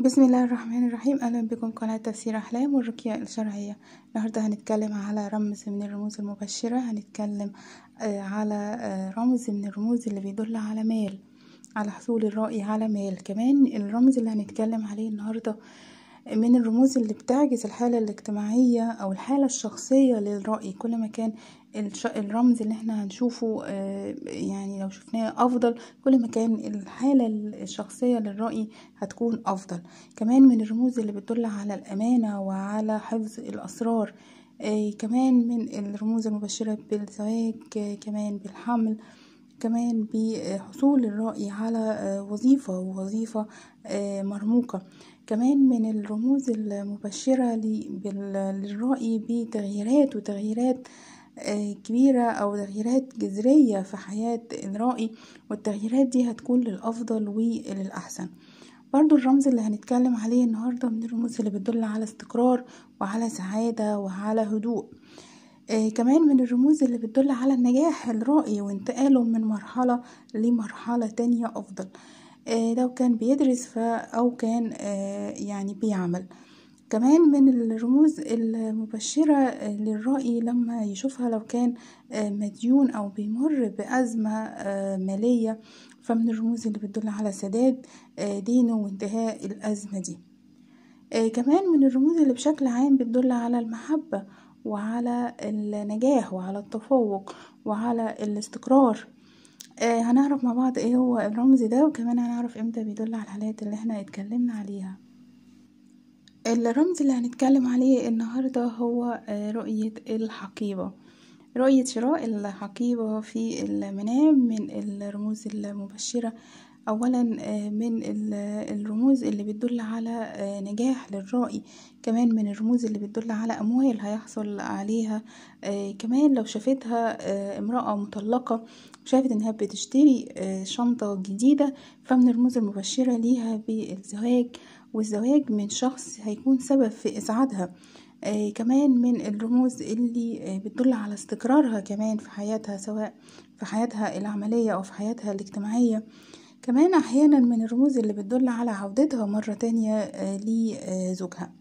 بسم الله الرحمن الرحيم اهلا بكم قناة تفسير احلام والرقية الشرعية النهاردة هنتكلم على رمز من الرموز المبشرة هنتكلم آه، على آه، رمز من الرموز اللي بيدل على مال على حصول الرأي على مال كمان الرمز اللي هنتكلم عليه النهاردة من الرموز اللي بتعكس الحالة الاجتماعية أو الحالة الشخصية للرأي كل ما كان الرمز اللي احنا هنشوفه آه، يعني لو شفناه أفضل كل ما كان الحالة الشخصية للرأي هتكون أفضل كمان من الرموز اللي بتدل على الأمانة وعلى حفظ الأسرار آه، كمان من الرموز المبشرة بالزواج آه، كمان بالحمل كمان بحصول الرأي على آه، وظيفة ووظيفة آه، مرموقة كمان من الرموز المبشرة للرأي بتغييرات وتغييرات آه، كبيرة أو تغييرات جذرية في حياة الرأي والتغييرات دي هتكون للأفضل وللأحسن برضو الرمز اللي هنتكلم عليه النهاردة من الرموز اللي بتدل على استقرار وعلى سعادة وعلى هدوء آه كمان من الرموز اللي بتدل على النجاح الرائي وانتقاله من مرحلة لمرحلة تانية أفضل آه لو كان بيدرس ف أو كان آه يعني بيعمل كمان من الرموز المبشرة آه، للرائي لما يشوفها لو كان آه، مديون أو بيمر بأزمة آه، مالية فمن الرموز اللي بتدل على سداد دينه وانتهاء الأزمة دي كمان من الرموز اللي بشكل عام بتدل على المحبة وعلى النجاح وعلى التفوق وعلى الاستقرار آه هنعرف مع بعض ايه هو الرمز ده وكمان هنعرف امتى بيدل على الحالات اللي احنا اتكلمنا عليها الرمز اللي هنتكلم عليه النهاردة هو آه، رؤية الحقيبة رؤية شراء الحقيبة في المنام من الرموز المبشرة أولًا آه، من الرموز اللي بتدل على آه، نجاح للرائي كمان من الرموز اللي بتدل على أموال هيحصل عليها آه، كمان لو شافتها امرأة مطلقة وشافت انها بتشتري شنطة جديدة فمن الرموز المبشرة ليها بالزواج والزواج من شخص هيكون سبب في اسعادها كمان من الرموز اللي بتدل على استقرارها كمان في حياتها سواء في حياتها العملية أو في حياتها الاجتماعية كمان أحيانا من الرموز اللي بتدل على عودتها مرة تانية آه، لزوجها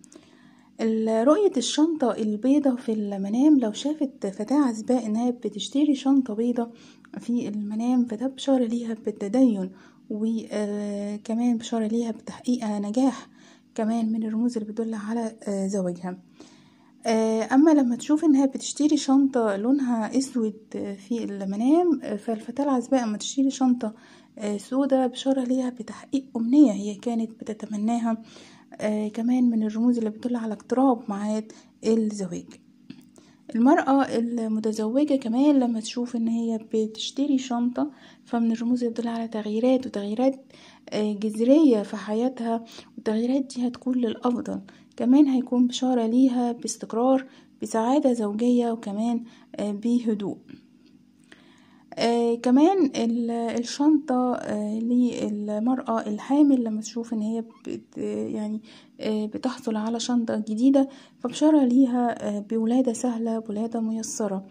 آه، رؤية الشنطة البيضة في المنام لو شافت فتاة عزباء إنها بتشتري شنطة بيضة في المنام فده بشارة ليها بالتدين وكمان آه، بشارة ليها بتحقيق نجاح كمان من الرموز اللي بتدل على زواجها اما لما تشوف انها بتشتري شنطة لونها اسود في المنام فالفتاة العزباء اما تشتري شنطة آه، سودا بشارة ليها بتحقيق أمنية هي كانت بتتمناها آه، كمان من الرموز اللي بتدل على اقتراب معاد الزواج المرأة المتزوجة كمان لما تشوف ان هي بتشتري شنطة فمن الرموز يدل بتدل على تغييرات وتغييرات آه، جذرية في حياتها والتغييرات دي هتكون للأفضل كمان هيكون بشارة ليها باستقرار بسعادة زوجية وكمان بهدوء آه كمان الشنطة آه للمرأة الحامل لما تشوف ان هي بت يعني آه بتحصل على شنطة جديدة فبشارة ليها آه بولادة سهلة بولادة ميسرة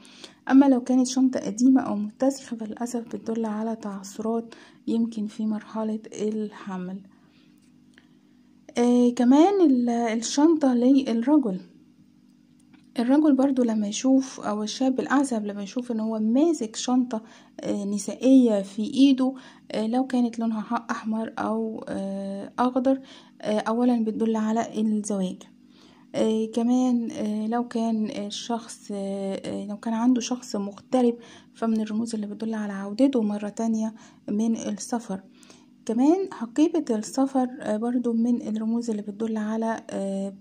أما لو كانت شنطة قديمة أو متسخة فللأسف بتدل على تعثرات يمكن في مرحلة الحمل آه كمان الشنطة للرجل الرجل برضو لما يشوف او الشاب الاعزب لما يشوف ان هو ماسك شنطة آه، نسائية في ايده آه، لو كانت لونها احمر او آه، اخضر اولا بتدل على الزواج كمان لو كان الشخص لو كان عنده شخص مغترب فمن الرموز اللي بتدل على عودته مرة تانية من السفر كمان حقيبة السفر آه، برضو من الرموز اللي بتدل على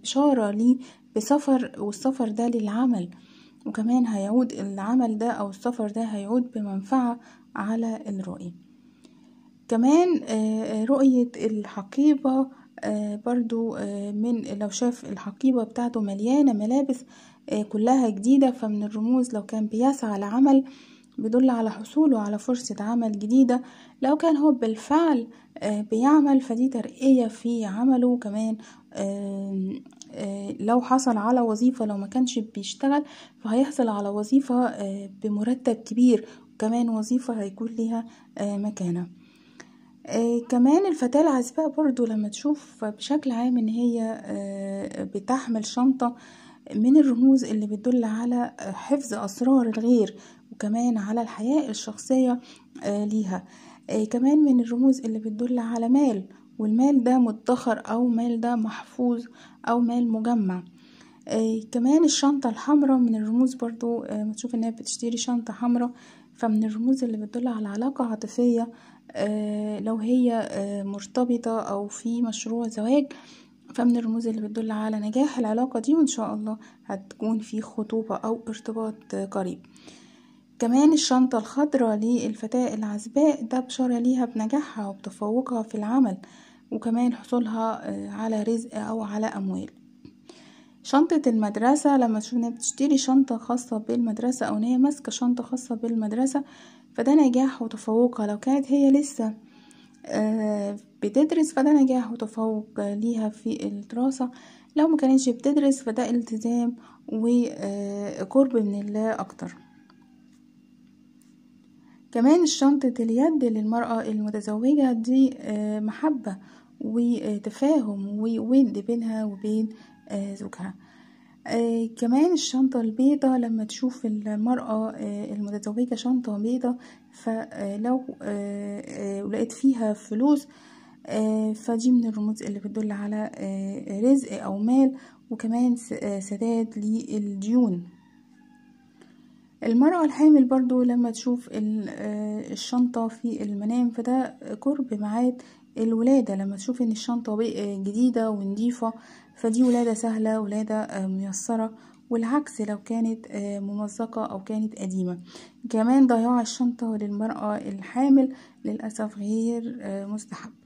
بشارة آه، ليه بسفر والسفر ده للعمل وكمان هيعود العمل ده أو السفر ده هيعود بمنفعة على الرؤية كمان آه، رؤية الحقيبة برضو من لو شاف الحقيبة بتاعته مليانة ملابس كلها جديدة فمن الرموز لو كان بيسعى لعمل بيدل على حصوله على فرصة عمل جديدة لو كان هو بالفعل آه، بيعمل فدي ترقية في عمله كمان آه، آه، لو حصل على وظيفة لو ما كانش بيشتغل فهيحصل على وظيفة بمرتب كبير وكمان وظيفة هيكون لها مكانة كمان الفتاة العزباء برضو لما تشوف بشكل عام ان هي بتحمل شنطة من الرموز اللي بتدل على حفظ أسرار الغير وكمان على الحياة الشخصية آه، ليها آه، كمان من الرموز اللي بتدل على مال والمال ده مدخر أو مال ده محفوظ أو مال مجمع آه، كمان الشنطة الحمراء من الرموز برضو بتشوف انها بتشتري شنطة حمراء فمن الرموز اللي بتدل على علاقة عاطفية لو هي مرتبطة أو في مشروع زواج فمن الرموز اللي بتدل على نجاح العلاقة دي وإن شاء الله هتكون في خطوبة أو ارتباط قريب كمان الشنطة الخضراء للفتاة العزباء ده بشارة ليها بنجاحها وبتفوقها في العمل وكمان حصولها آه، على رزق أو على أموال شنطة المدرسة لما تشوف انها بتشتري شنطة خاصة بالمدرسة أو ان هي ماسكة شنطة خاصة بالمدرسة فده نجاح وتفوقها لو كانت هي لسه بتدرس فده نجاح وتفوق ليها في الدراسة لو ما كانتش بتدرس فده التزام وقرب من الله أكتر كمان شنطة اليد للمرأة المتزوجة دي آه، محبة وتفاهم وود بينها وبين آه، زوجها آه، كمان الشنطة البيضة لما تشوف المرأة آه، المتزوجة شنطة بيضة فلو آه، لقيت فيها فلوس فدي من الرموز اللي بتدل على رزق أو مال وكمان سداد للديون المرأة الحامل برضو لما تشوف الشنطة في المنام فده قرب ميعاد الولادة لما تشوف ان الشنطة جديدة ونضيفة فدي ولادة سهلة ولادة آه، ميسرة والعكس لو كانت آه، ممزقة أو كانت قديمة كمان ضياع الشنطة للمرأة الحامل للأسف غير آه، مستحب